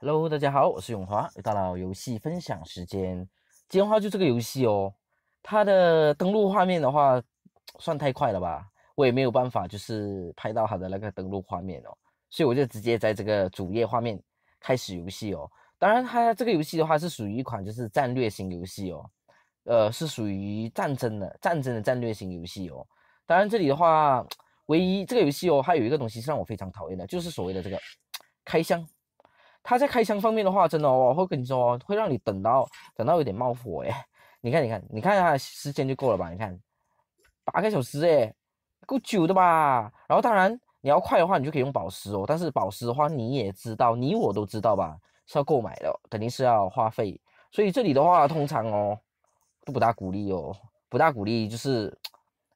Hello，大家好，我是永华，又到了游戏分享时间。天的话就这个游戏哦，它的登录画面的话，算太快了吧，我也没有办法就是拍到它的那个登录画面哦，所以我就直接在这个主页画面开始游戏哦。当然，它这个游戏的话是属于一款就是战略型游戏哦，呃，是属于战争的战争的战略型游戏哦。当然，这里的话，唯一这个游戏哦，它有一个东西是让我非常讨厌的，就是所谓的这个开箱。他在开箱方面的话，真的哦，会跟你说，会让你等到等到有点冒火哎。你看，你看，你看它的时间就够了吧？你看八个小时哎，够久的吧？然后当然你要快的话，你就可以用宝石哦。但是宝石的话，你也知道，你我都知道吧，是要购买的，肯定是要花费。所以这里的话，通常哦，都不大鼓励哦，不大鼓励就是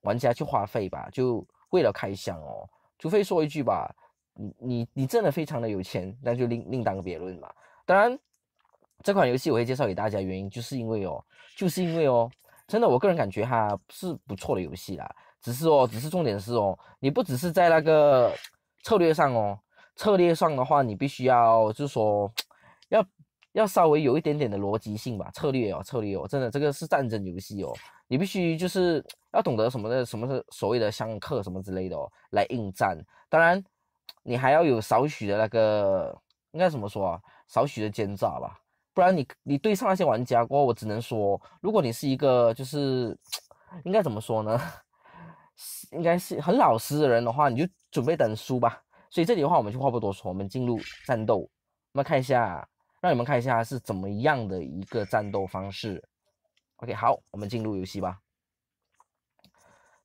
玩家去花费吧，就为了开箱哦。除非说一句吧。你你你真的非常的有钱，那就另另当别论嘛。当然，这款游戏我会介绍给大家，原因就是因为哦，就是因为哦，真的我个人感觉哈是不错的游戏啦。只是哦，只是重点是哦，你不只是在那个策略上哦，策略上的话你必须要就是说要要稍微有一点点的逻辑性吧。策略哦，策略哦，真的这个是战争游戏哦，你必须就是要懂得什么的什么所谓的相克什么之类的哦来应战。当然。你还要有少许的那个，应该怎么说啊？少许的奸诈吧，不然你你对上那些玩家，我我只能说，如果你是一个就是，应该怎么说呢？应该是很老实的人的话，你就准备等输吧。所以这里的话，我们就话不多说，我们进入战斗。我们看一下，让你们看一下是怎么样的一个战斗方式。OK，好，我们进入游戏吧。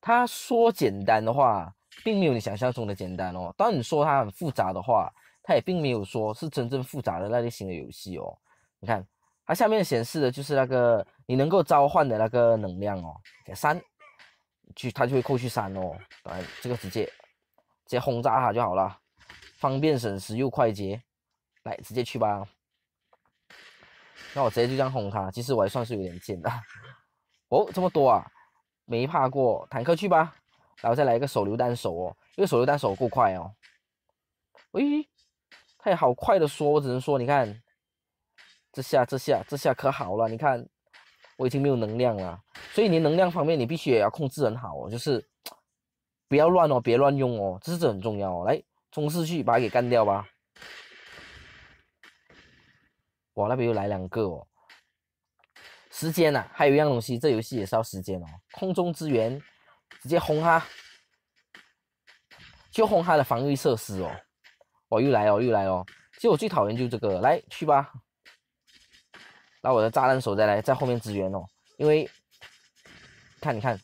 他说简单的话。并没有你想象中的简单哦。当你说它很复杂的话，它也并没有说是真正复杂的那类型的游戏哦。你看，它下面显示的就是那个你能够召唤的那个能量哦，减三，去它就会扣去三哦。来，这个直接直接轰炸它就好了，方便省时又快捷。来，直接去吧。那我直接就这样轰它，其实我还算是有点贱的。哦，这么多啊，没怕过坦克去吧。然后再来一个手榴弹手哦，因为手榴弹手够快哦。喂，他也好快的说，我只能说，你看，这下这下这下可好了，你看，我已经没有能量了，所以你能量方面你必须也要控制很好哦，就是不要乱哦，别乱用哦，这是很重要哦。来，冲刺去把它给干掉吧。哇，那边又来两个哦。时间呐，还有一样东西，这游戏也是要时间哦。空中支援。直接轰他，就轰他的防御设施哦。哇，又来了，又来了。其实我最讨厌就这个，来去吧。那我的炸弹手再来在后面支援哦。因为看你看，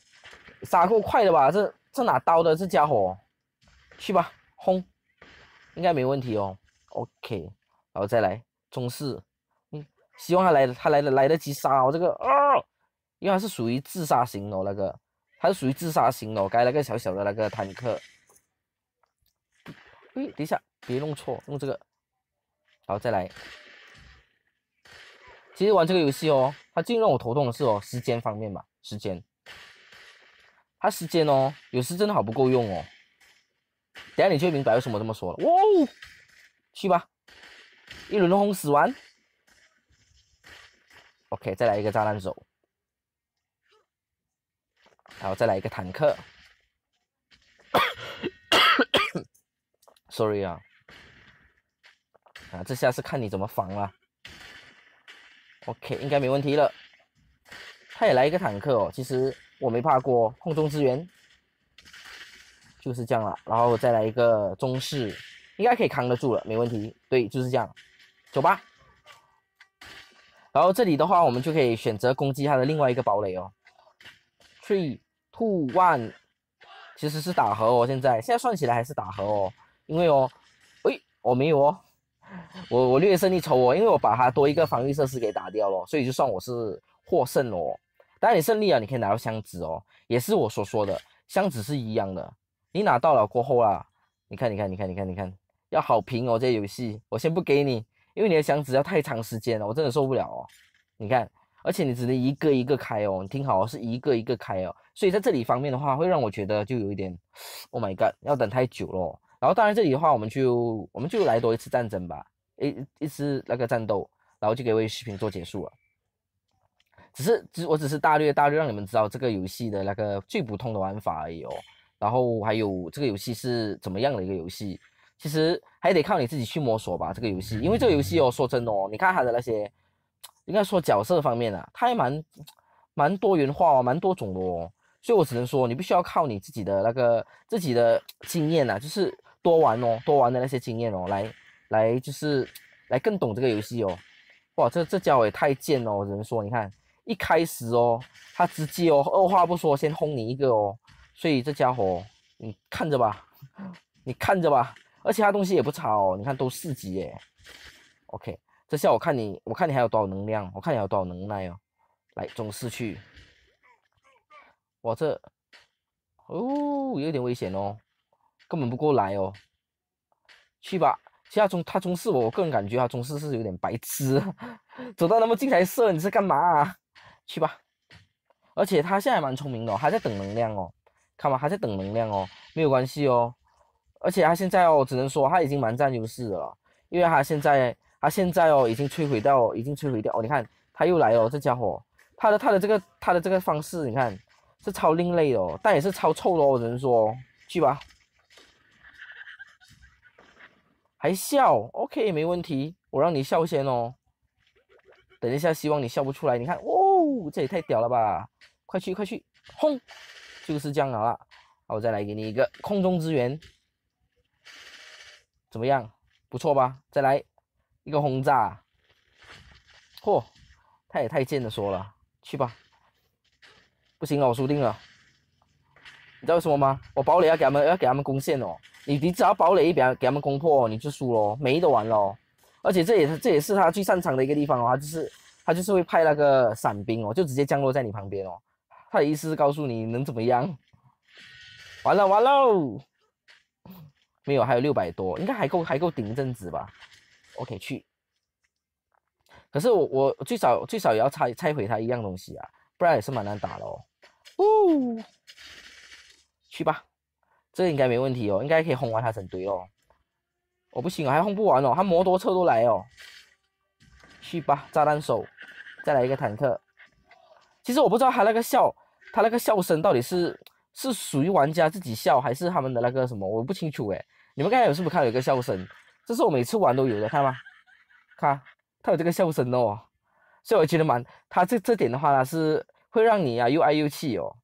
杀够快的吧？这这哪刀的这家伙？去吧，轰，应该没问题哦。OK，然后再来中士。嗯，希望他来，他来的来得及杀我这个。啊，因为他是属于自杀型哦那个。它是属于自杀型的哦，改了个小小的那个坦克。哎，等一下，别弄错，弄这个。好，再来。其实玩这个游戏哦，它最让我头痛的是哦，时间方面吧，时间。它时间哦，有时真的好不够用哦。等下你就明白为什么这么说了。哇哦，去吧，一轮轰死完。OK，再来一个炸弹手。然后再来一个坦克，sorry 啊，啊，这下是看你怎么防了。OK，应该没问题了。他也来一个坦克哦，其实我没怕过，空中支援就是这样了。然后再来一个中士，应该可以扛得住了，没问题。对，就是这样，走吧。然后这里的话，我们就可以选择攻击他的另外一个堡垒哦，Three, Two one，其实是打和哦，现在现在算起来还是打和哦，因为哦，哎，我没有哦，我我略胜一筹哦，因为我把它多一个防御设施给打掉了，所以就算我是获胜哦。当然你胜利了，你可以拿到箱子哦，也是我所说的箱子是一样的。你拿到了过后啊，你看你看你看你看你看，要好评哦这游戏，我先不给你，因为你的箱子要太长时间了，我真的受不了哦，你看。而且你只能一个一个开哦，你听好，是一个一个开哦。所以在这里方面的话，会让我觉得就有一点，Oh my god，要等太久了。然后当然这里的话，我们就我们就来多一次战争吧，一一次那个战斗，然后就给我视频做结束了。只是只我只是大略大略让你们知道这个游戏的那个最普通的玩法而已哦。然后还有这个游戏是怎么样的一个游戏，其实还得靠你自己去摸索吧。这个游戏，因为这个游戏哦，说真的哦，你看它的那些。应该说角色方面啊，它还蛮，蛮多元化，蛮多种的哦。所以，我只能说，你必须要靠你自己的那个自己的经验呐，就是多玩哦，多玩的那些经验哦，来，来就是来更懂这个游戏哦。哇，这这家伙也太贱了，我只能说，你看一开始哦，他直接哦，二话不说先轰你一个哦。所以这家伙，你看着吧，你看着吧，而且他东西也不差哦，你看都四级耶。OK。这下我看你，我看你还有多少能量，我看你有多少能耐哦。来，中四去，哇这，哦有点危险哦，根本不过来哦。去吧，其他中他中四，我个人感觉他中四是有点白痴，走到那么近才射，你是干嘛？去吧，而且他现在还蛮聪明的哦，还在等能量哦。看吧，还在等能量哦，没有关系哦。而且他现在哦，只能说他已经蛮占优势了，因为他现在。他现在哦，已经摧毁掉，已经摧毁掉哦！你看他又来了，这家伙，他的他的这个他的这个方式，你看是超另类哦，但也是超臭的哦。只能说，去吧，还笑？OK，没问题，我让你笑先哦。等一下，希望你笑不出来。你看哦，这也太屌了吧！快去快去，轰，就是这样啊！好，我再来给你一个空中支援，怎么样？不错吧？再来。一个轰炸，嚯，他也太贱的说了，去吧，不行了，我输定了。你知道为什么吗？我堡垒要给他们要给他们攻陷哦，你你只要堡垒一被给他们攻破，你就输了，没得玩了。而且这也是这也是他最擅长的一个地方哦，他就是他就是会派那个伞兵哦，就直接降落在你旁边哦，他的意思是告诉你能怎么样，完了完了，没有还有六百多，应该还够还够顶一阵子吧。OK，去。可是我我最少最少也要拆拆毁他一样东西啊，不然也是蛮难打的哦，去吧，这应该没问题哦，应该可以轰完他整堆哦。我不行哦，还轰不完哦，他摩托车都来哦。去吧，炸弹手，再来一个坦克。其实我不知道他那个笑，他那个笑声到底是是属于玩家自己笑，还是他们的那个什么，我不清楚诶，你们刚才有是不是看到一个笑声？这是我每次玩都有的，看吗？看，他有这个笑声哦，所以我觉得蛮，他这这点的话呢，是会让你啊又爱又气哦。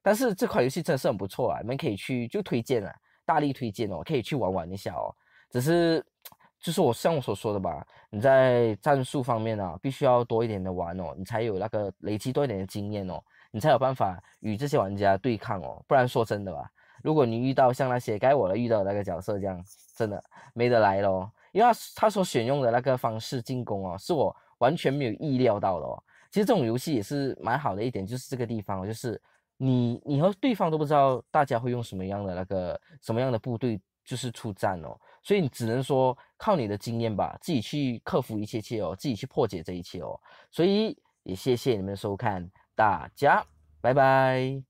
但是这款游戏真是很不错啊，你们可以去就推荐啊，大力推荐哦，可以去玩玩一下哦。只是就是我像我所说的吧，你在战术方面呢，必须要多一点的玩哦，你才有那个累积多一点的经验哦，你才有办法与这些玩家对抗哦。不然说真的吧。如果你遇到像那些该我的遇到的那个角色这样，真的没得来咯。因为他他所选用的那个方式进攻哦，是我完全没有意料到的哦。其实这种游戏也是蛮好的一点，就是这个地方，就是你你和对方都不知道大家会用什么样的那个什么样的部队就是出战哦，所以你只能说靠你的经验吧，自己去克服一切切哦，自己去破解这一切哦。所以也谢谢你们的收看，大家拜拜。